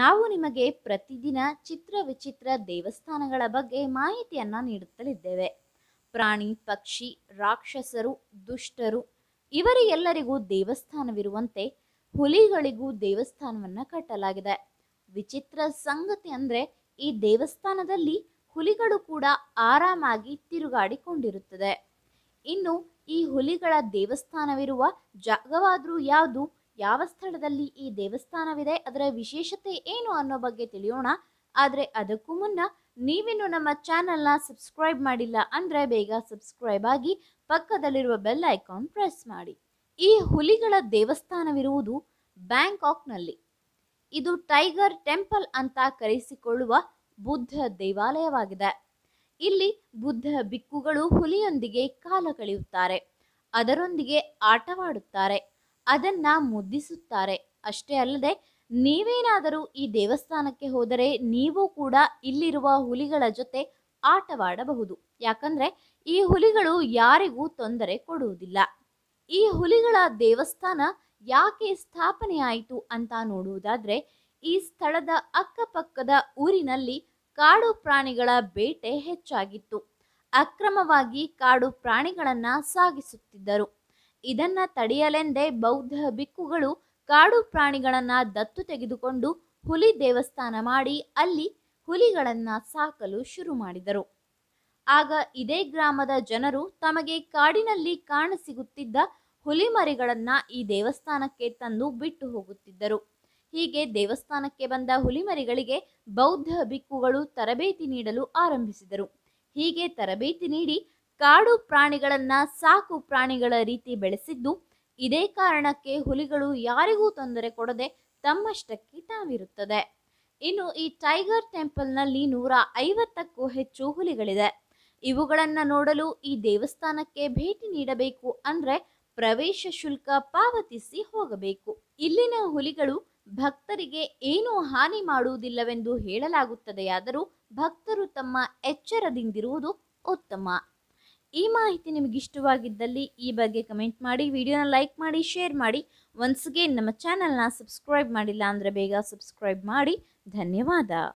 ನಾವು ನಿಮಗೆ ಪ್ರತಿದಿನ ಚಿತ್ರ ವಿಚಿತ್ರ ದೇವಸ್ಥಾನಗಳ ಬಗ್ಗೆ ಮಾಹಿತಿಯನ್ನು ನೀಡುತ್ತಲಿದ್ದೇವೆ ಪ್ರಾಣಿ ಪಕ್ಷಿ ರಾಕ್ಷಸರು ದುಷ್ಟರು ಇವರ ಎಲ್ಲರಿಗೂ ದೇವಸ್ಥಾನವಿರುವಂತೆ ಹುಲಿಗಳಿಗೂ ದೇವಸ್ಥಾನವನ್ನು ಕಟ್ಟಲಾಗಿದೆ ವಿಚಿತ್ರ ಸಂಗತಿ ಅಂದರೆ ಈ ದೇವಸ್ಥಾನದಲ್ಲಿ ಹುಲಿಗಳು ಕೂಡ ಆರಾಮಾಗಿ ತಿರುಗಾಡಿಕೊಂಡಿರುತ್ತದೆ ಇನ್ನು ಈ ಹುಲಿಗಳ ದೇವಸ್ಥಾನವಿರುವ ಜಾಗವಾದರೂ ಯಾವುದು ಯಾವ ಸ್ಥಳದಲ್ಲಿ ಈ ದೇವಸ್ಥಾನವಿದೆ ಅದರ ವಿಶೇಷತೆ ಏನು ಅನ್ನೋ ಬಗ್ಗೆ ತಿಳಿಯೋಣ ಆದರೆ ಅದಕ್ಕೂ ಮುನ್ನ ನೀವಿನ್ನು ನಮ್ಮ ಚಾನೆಲ್ನ ಸಬ್ಸ್ಕ್ರೈಬ್ ಮಾಡಿಲ್ಲ ಅಂದರೆ ಬೇಗ ಸಬ್ಸ್ಕ್ರೈಬ್ ಆಗಿ ಪಕ್ಕದಲ್ಲಿರುವ ಬೆಲ್ ಐಕಾನ್ ಪ್ರೆಸ್ ಮಾಡಿ ಈ ಹುಲಿಗಳ ದೇವಸ್ಥಾನವಿರುವುದು ಬ್ಯಾಂಕಾಕ್ನಲ್ಲಿ ಇದು ಟೈಗರ್ ಟೆಂಪಲ್ ಅಂತ ಕರೆಸಿಕೊಳ್ಳುವ ಬುದ್ಧ ದೇವಾಲಯವಾಗಿದೆ ಇಲ್ಲಿ ಬುದ್ಧ ಬಿಕ್ಕುಗಳು ಹುಲಿಯೊಂದಿಗೆ ಕಾಲ ಕಳೆಯುತ್ತಾರೆ ಅದರೊಂದಿಗೆ ಆಟವಾಡುತ್ತಾರೆ ಅದನ್ನ ಮುದ್ದಿಸುತ್ತಾರೆ ಅಷ್ಟೇ ಅಲ್ಲದೆ ನೀವೇನಾದರೂ ಈ ದೇವಸ್ಥಾನಕ್ಕೆ ಹೋದರೆ ನೀವು ಕೂಡ ಇಲ್ಲಿರುವ ಹುಲಿಗಳ ಜೊತೆ ಆಟವಾಡಬಹುದು ಯಾಕಂದ್ರೆ ಈ ಹುಲಿಗಳು ಯಾರಿಗೂ ತೊಂದರೆ ಕೊಡುವುದಿಲ್ಲ ಈ ಹುಲಿಗಳ ದೇವಸ್ಥಾನ ಯಾಕೆ ಸ್ಥಾಪನೆ ಆಯಿತು ಅಂತ ನೋಡುವುದಾದ್ರೆ ಈ ಸ್ಥಳದ ಅಕ್ಕಪಕ್ಕದ ಊರಿನಲ್ಲಿ ಕಾಡು ಪ್ರಾಣಿಗಳ ಬೇಟೆ ಹೆಚ್ಚಾಗಿತ್ತು ಅಕ್ರಮವಾಗಿ ಕಾಡು ಪ್ರಾಣಿಗಳನ್ನ ಸಾಗಿಸುತ್ತಿದ್ದರು ಇದನ್ನ ತಡೆಯಲೆಂದೇ ಬೌದ್ಧ ಬಿಕ್ಕುಗಳು ಕಾಡು ಪ್ರಾಣಿಗಳನ್ನು ದತ್ತು ತೆಗೆದುಕೊಂಡು ಹುಲಿ ದೇವಸ್ಥಾನ ಮಾಡಿ ಅಲ್ಲಿ ಹುಲಿಗಳನ್ನು ಸಾಕಲು ಶುರು ಮಾಡಿದರು ಆಗ ಇದೇ ಗ್ರಾಮದ ಜನರು ತಮಗೆ ಕಾಡಿನಲ್ಲಿ ಕಾಣಸಿಗುತ್ತಿದ್ದ ಹುಲಿ ಮರಿಗಳನ್ನು ಈ ದೇವಸ್ಥಾನಕ್ಕೆ ತಂದು ಬಿಟ್ಟು ಹೋಗುತ್ತಿದ್ದರು ಹೀಗೆ ದೇವಸ್ಥಾನಕ್ಕೆ ಬಂದ ಹುಲಿಮರಿಗಳಿಗೆ ಬೌದ್ಧ ಬಿಕ್ಕುಗಳು ತರಬೇತಿ ನೀಡಲು ಆರಂಭಿಸಿದರು ಹೀಗೆ ತರಬೇತಿ ನೀಡಿ ಕಾಡು ಪ್ರಾಣಿಗಳನ್ನು ಸಾಕು ಪ್ರಾಣಿಗಳ ರೀತಿ ಬೆಳೆಸಿದ್ದು ಇದೇ ಕಾರಣಕ್ಕೆ ಹುಲಿಗಳು ಯಾರಿಗೂ ತೊಂದರೆ ಕೊಡದೆ ತಮ್ಮಷ್ಟಕ್ಕೆ ತಾವಿರುತ್ತದೆ ಇನ್ನು ಈ ಟೈಗರ್ ಟೆಂಪಲ್ನಲ್ಲಿ ನೂರ ಐವತ್ತಕ್ಕೂ ಹೆಚ್ಚು ಹುಲಿಗಳಿದೆ ಇವುಗಳನ್ನು ನೋಡಲು ಈ ದೇವಸ್ಥಾನಕ್ಕೆ ಭೇಟಿ ನೀಡಬೇಕು ಅಂದರೆ ಪ್ರವೇಶ ಶುಲ್ಕ ಪಾವತಿಸಿ ಹೋಗಬೇಕು ಇಲ್ಲಿನ ಹುಲಿಗಳು ಭಕ್ತರಿಗೆ ಏನೂ ಹಾನಿ ಮಾಡುವುದಿಲ್ಲವೆಂದು ಹೇಳಲಾಗುತ್ತದೆಯಾದರೂ ಭಕ್ತರು ತಮ್ಮ ಎಚ್ಚರದಿಂದಿರುವುದು ಉತ್ತಮ ಈ ಮಾಹಿತಿ ನಿಮಗೆ ಈ ಬಗ್ಗೆ ಕಮೆಂಟ್ ಮಾಡಿ ವಿಡಿಯೋನ ಲೈಕ್ ಮಾಡಿ ಶೇರ್ ಮಾಡಿ ಒನ್ಸ್ಗೆ ನಮ್ಮ ಚಾನಲ್ನ ಸಬ್ಸ್ಕ್ರೈಬ್ ಮಾಡಿಲ್ಲ ಅಂದರೆ ಬೇಗ ಸಬ್ಸ್ಕ್ರೈಬ್ ಮಾಡಿ ಧನ್ಯವಾದ